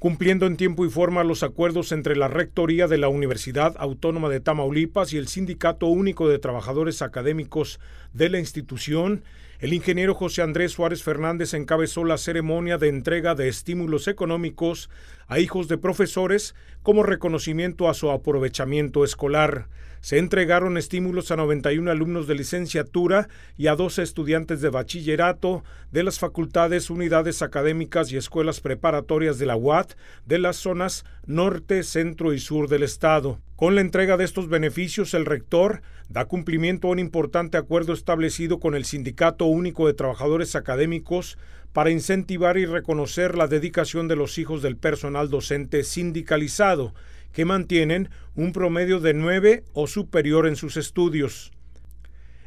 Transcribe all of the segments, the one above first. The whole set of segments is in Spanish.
cumpliendo en tiempo y forma los acuerdos entre la Rectoría de la Universidad Autónoma de Tamaulipas y el Sindicato Único de Trabajadores Académicos de la institución, el ingeniero José Andrés Suárez Fernández encabezó la ceremonia de entrega de estímulos económicos a hijos de profesores como reconocimiento a su aprovechamiento escolar. Se entregaron estímulos a 91 alumnos de licenciatura y a 12 estudiantes de bachillerato de las facultades, unidades académicas y escuelas preparatorias de la UAT de las zonas norte, centro y sur del estado. Con la entrega de estos beneficios, el rector da cumplimiento a un importante acuerdo establecido con el Sindicato Único de Trabajadores Académicos para incentivar y reconocer la dedicación de los hijos del personal docente sindicalizado, que mantienen un promedio de 9 o superior en sus estudios.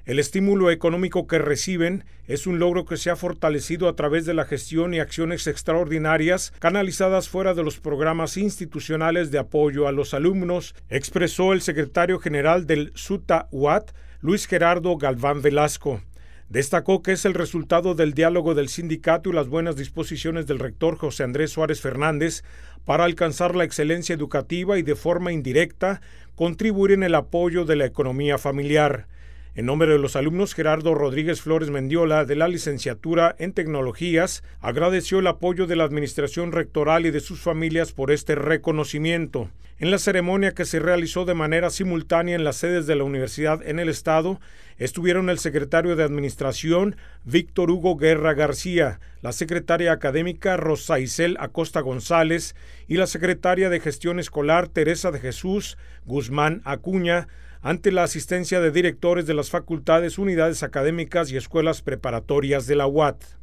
El estímulo económico que reciben es un logro que se ha fortalecido a través de la gestión y acciones extraordinarias canalizadas fuera de los programas institucionales de apoyo a los alumnos, expresó el secretario general del SUTA UAT, Luis Gerardo Galván Velasco. Destacó que es el resultado del diálogo del sindicato y las buenas disposiciones del rector José Andrés Suárez Fernández para alcanzar la excelencia educativa y de forma indirecta contribuir en el apoyo de la economía familiar. En nombre de los alumnos, Gerardo Rodríguez Flores Mendiola, de la licenciatura en Tecnologías, agradeció el apoyo de la Administración Rectoral y de sus familias por este reconocimiento. En la ceremonia que se realizó de manera simultánea en las sedes de la universidad en el estado, estuvieron el secretario de Administración, Víctor Hugo Guerra García, la secretaria académica Rosa Isel Acosta González y la secretaria de Gestión Escolar, Teresa de Jesús Guzmán Acuña, ante la asistencia de directores de las facultades, unidades académicas y escuelas preparatorias de la UAT.